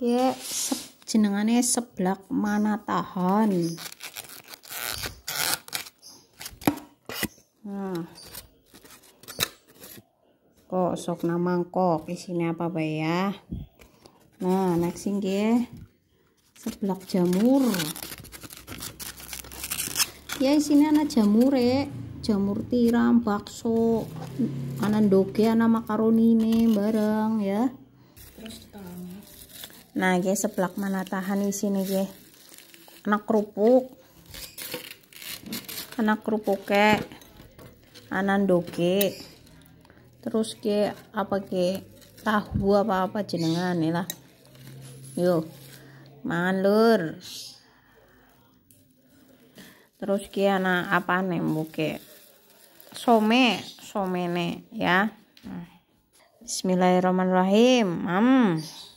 ya sep, seblak mana tahan nah kok sok nama di sini apa bae ya nah next ya seblak jamur ya anak ana ya, jamur tiram bakso anak doge anak makaroni ini bareng ya nah guys, seplak mana tahan di sini guys. anak kerupuk anak kerupuk ke anan doke terus ke apa ke tahu apa apa jenengan nih ya lah yuk mangan lur terus ke anak apa nih buke some somene ya nah. Bismillahirrahmanirrahim. Hmm.